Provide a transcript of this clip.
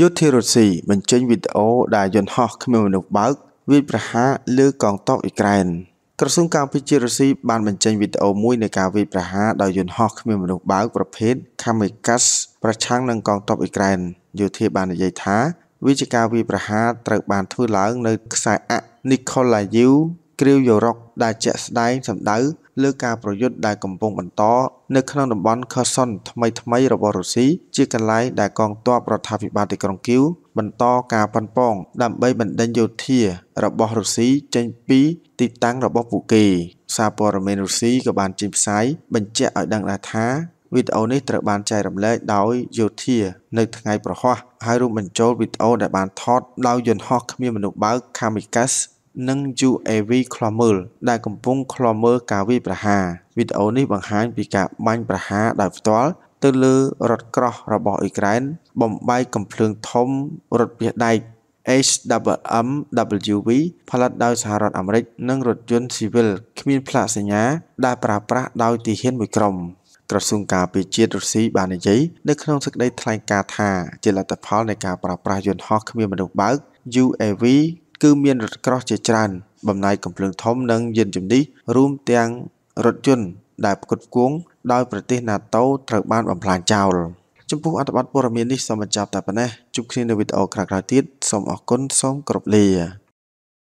យោធារុស្ស៊ីបញ្ចេញវីដេអូដែលយន្តហោះគ្មានមនុស្សបើកវាយប្រហារលើកងទ័ពអ៊ុយក្រែនក្រសួងការបរទេសរុស្ស៊ីបានបញ្ចេញវីដេអូមួយនៃការវាយប្រហារដោយយន្តហោះគ្មានមនុស្សបើក ប្រភេទ Kamikaze ប្រឆាំងនឹងកងទ័ពអ៊ុយក្រែនយោធាបាននិយាយថាវាជាការវាយប្រហារត្រូវបានធ្វើឡើងនៅខ្សែអនិកូឡាយូគ្រាវយោរ៉ុកដែលជាក់ស្ដែងសំដៅលើការប្រយុទ្ធដែលកំពុងបន្តនៅក្នុងតំបន់ខឺសុនថ្មីថ្មីរបស់រុស្ស៊ីជាកន្លែងដែលកងទ័ពរដ្ឋាភិបាលទីក្រុងគីវបន្តការប៉ុនប៉ងដើម្បីបណ្ដេញយោធារបស់រុស្ស៊ីចេញពីទីតាំងរបស់ពួកគេ សារព័ត៌មានរុស្ស៊ីក៏បានចេញផ្សាយបញ្ជាក់ឲ្យដឹងថាវីដេអូនេះត្រូវបានចែករំលែកដោយយោធានៅថ្ងៃប្រហ័សហើយរួមបញ្ចូលវីដេអូដែលបានថតដោយយន្តហោះគ្មានមនុស្សបើក Kamikaze និង UAV ខ្លោមើលដែលកំពុងខ្លោមើលការវាយប្រហារវីដេអូនេះបង្ហាញពីការបាញ់ប្រហារដោយផ្ទាល់ ទៅលើរថក្រោះរបស់អ៊ុយក្រែន បំបែកកំភ្លើងធំរថពាសដែក HWMWV ផលិតដោយសហរដ្ឋអាមេរិក និងរថយន្តស៊ីវិលគ្មានផ្លាកសញ្ញាដែលប្រើប្រាស់ដោយទាហានមួយក្រុមក្រសួងការពារជាតិរុស្ស៊ីបាននិយាយនៅក្នុងសេចក្តីថ្លែងការណ៍ថាជាលទ្ធផលនៃការប្រើប្រាស់យន្តហោះគ្មានមនុស្សបើក UAV គឺមានរថក្រោះជាច្រើនបំណាយកំភ្លើងធំនិងយានជំនិះរួមទាំងរថយន្តដែលផ្គត់ផ្គង់ដោយប្រទេស NATO ត្រូវបានបំផ្លាញចោលចំពោះអត្ថបទព័ត៌មាននេះសូមបញ្ចប់តែប៉ុណ្ណេះជួបគ្នានៅវីដេអូក្រោយៗទៀតសូមអរគុណសូមគោរពលា